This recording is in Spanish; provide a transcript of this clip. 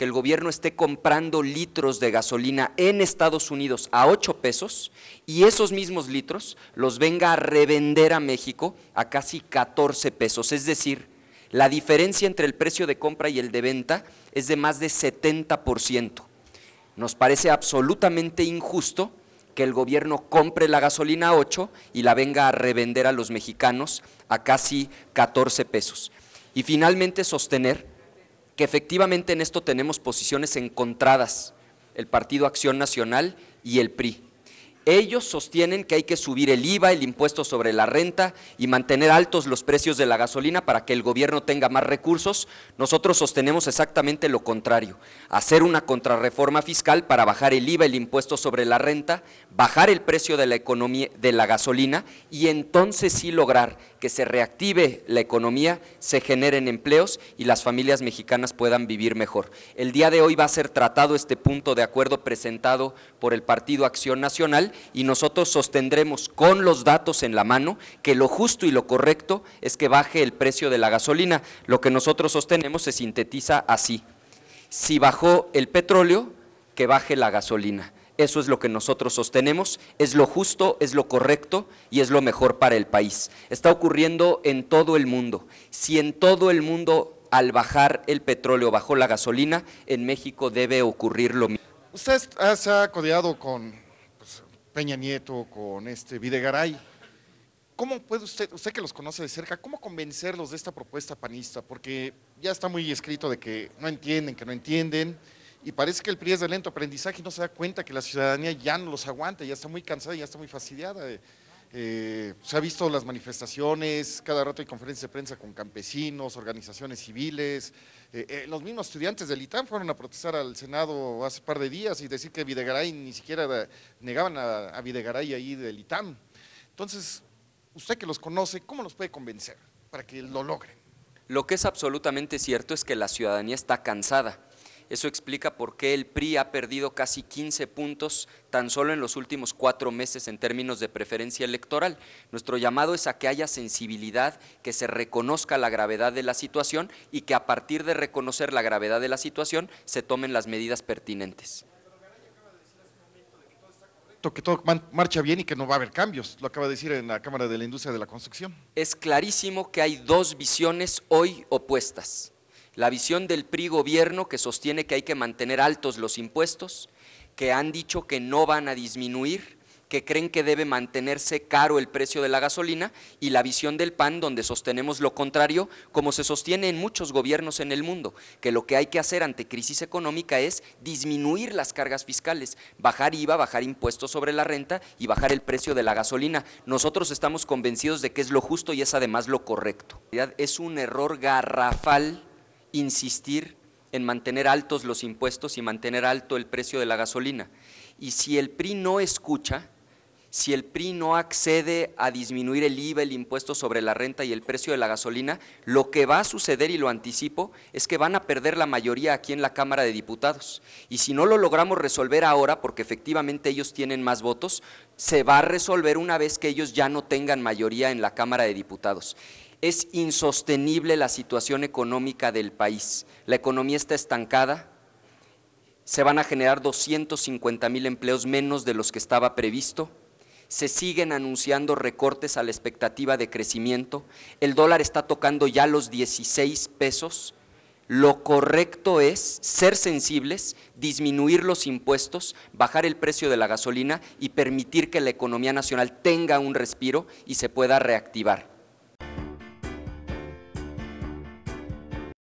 que el gobierno esté comprando litros de gasolina en Estados Unidos a 8 pesos y esos mismos litros los venga a revender a México a casi 14 pesos. Es decir, la diferencia entre el precio de compra y el de venta es de más de 70%. Nos parece absolutamente injusto que el gobierno compre la gasolina a 8 y la venga a revender a los mexicanos a casi 14 pesos. Y finalmente sostener que efectivamente en esto tenemos posiciones encontradas, el Partido Acción Nacional y el PRI. Ellos sostienen que hay que subir el IVA, el impuesto sobre la renta y mantener altos los precios de la gasolina para que el gobierno tenga más recursos. Nosotros sostenemos exactamente lo contrario, hacer una contrarreforma fiscal para bajar el IVA, el impuesto sobre la renta, bajar el precio de la economía de la gasolina y entonces sí lograr que se reactive la economía, se generen empleos y las familias mexicanas puedan vivir mejor. El día de hoy va a ser tratado este punto de acuerdo presentado por el Partido Acción Nacional y nosotros sostendremos con los datos en la mano que lo justo y lo correcto es que baje el precio de la gasolina. Lo que nosotros sostenemos se sintetiza así. Si bajó el petróleo, que baje la gasolina. Eso es lo que nosotros sostenemos, es lo justo, es lo correcto y es lo mejor para el país. Está ocurriendo en todo el mundo. Si en todo el mundo al bajar el petróleo bajó la gasolina, en México debe ocurrir lo mismo. Usted se ha acodeado con Peña Nieto, con este Videgaray. ¿Cómo puede usted, usted que los conoce de cerca, cómo convencerlos de esta propuesta panista? Porque ya está muy escrito de que no entienden, que no entienden, y parece que el PRI es de lento aprendizaje y no se da cuenta que la ciudadanía ya no los aguanta, ya está muy cansada, ya está muy fastidiada. Eh, se ha visto las manifestaciones, cada rato hay conferencias de prensa con campesinos, organizaciones civiles. Eh, eh, los mismos estudiantes del ITAM fueron a protestar al Senado hace un par de días y decir que Videgaray ni siquiera negaban a, a, Videgaray ahí del ITAM. Entonces, usted que los conoce, ¿cómo los puede convencer para que lo logren? Lo que es absolutamente cierto es que la ciudadanía está cansada eso explica por qué el PRI ha perdido casi 15 puntos tan solo en los últimos cuatro meses en términos de preferencia electoral. Nuestro llamado es a que haya sensibilidad, que se reconozca la gravedad de la situación y que a partir de reconocer la gravedad de la situación se tomen las medidas pertinentes que todo marcha bien y que no va a haber cambios. Lo acaba de decir en la Cámara de la Industria de la Construcción. Es clarísimo que hay dos visiones hoy opuestas. La visión del PRI gobierno que sostiene que hay que mantener altos los impuestos, que han dicho que no van a disminuir, que creen que debe mantenerse caro el precio de la gasolina y la visión del PAN donde sostenemos lo contrario, como se sostiene en muchos gobiernos en el mundo, que lo que hay que hacer ante crisis económica es disminuir las cargas fiscales, bajar IVA, bajar impuestos sobre la renta y bajar el precio de la gasolina. Nosotros estamos convencidos de que es lo justo y es además lo correcto. Es un error garrafal insistir en mantener altos los impuestos y mantener alto el precio de la gasolina. Y si el PRI no escucha, si el PRI no accede a disminuir el IVA, el impuesto sobre la renta y el precio de la gasolina, lo que va a suceder, y lo anticipo, es que van a perder la mayoría aquí en la Cámara de Diputados. Y si no lo logramos resolver ahora, porque efectivamente ellos tienen más votos, se va a resolver una vez que ellos ya no tengan mayoría en la Cámara de Diputados es insostenible la situación económica del país. La economía está estancada, se van a generar 250 mil empleos menos de los que estaba previsto, se siguen anunciando recortes a la expectativa de crecimiento, el dólar está tocando ya los 16 pesos, lo correcto es ser sensibles, disminuir los impuestos, bajar el precio de la gasolina y permitir que la economía nacional tenga un respiro y se pueda reactivar.